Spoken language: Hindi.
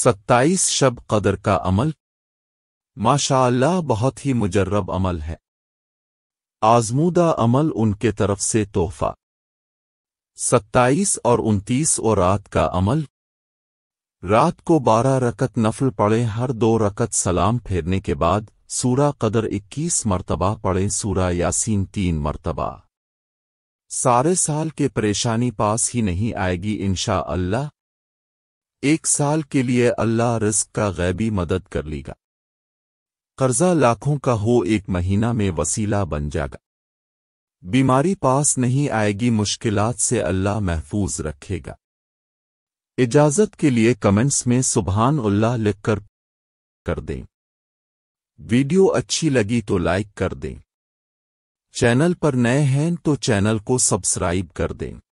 सत्ताईस शब कदर का अमल माशाल्लाह बहुत ही मुजर्रब अमल है आजमूदा अमल उनके तरफ से तोहफा सत्ताईस और उनतीस और रात का अमल रात को बारह रकत नफल पढ़ें हर दो रकत सलाम फेरने के बाद सूरा कदर इक्कीस मरतबा पढ़ें सूरा यासीन तीन मरतबा सारे साल के परेशानी पास ही नहीं आएगी इनशा अल्लाह एक साल के लिए अल्लाह रिस्क का गैबी मदद कर लेगा कर्जा लाखों का हो एक महीना में वसीला बन जाएगा बीमारी पास नहीं आएगी मुश्किलात से अल्लाह महफूज रखेगा इजाजत के लिए कमेंट्स में सुबहान उल्लाह लिखकर कर दें वीडियो अच्छी लगी तो लाइक कर दें चैनल पर नए हैं तो चैनल को सब्सक्राइब कर दें